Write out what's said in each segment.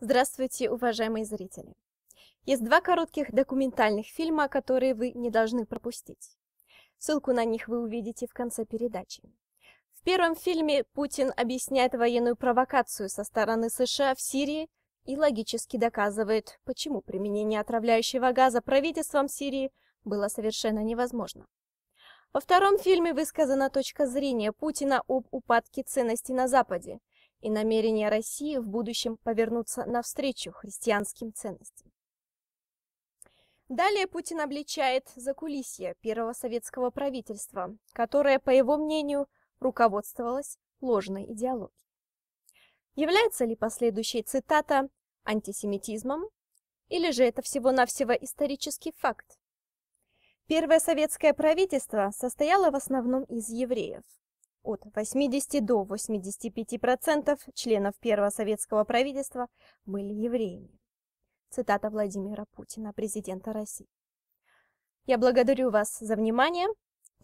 Здравствуйте, уважаемые зрители! Есть два коротких документальных фильма, которые вы не должны пропустить. Ссылку на них вы увидите в конце передачи. В первом фильме Путин объясняет военную провокацию со стороны США в Сирии и логически доказывает, почему применение отравляющего газа правительством Сирии было совершенно невозможно. Во втором фильме высказана точка зрения Путина об упадке ценностей на Западе и намерения России в будущем повернуться навстречу христианским ценностям. Далее Путин обличает закулисье первого советского правительства, которое, по его мнению, руководствовалось ложной идеологией. Является ли последующая цитата антисемитизмом, или же это всего-навсего исторический факт? Первое советское правительство состояло в основном из евреев, от 80 до 85% членов первого советского правительства были евреями. Цитата Владимира Путина, президента России. Я благодарю вас за внимание.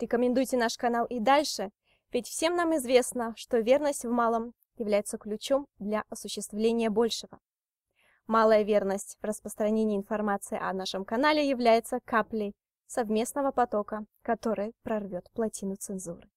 Рекомендуйте наш канал и дальше, ведь всем нам известно, что верность в малом является ключом для осуществления большего. Малая верность в распространении информации о нашем канале является каплей совместного потока, который прорвет плотину цензуры.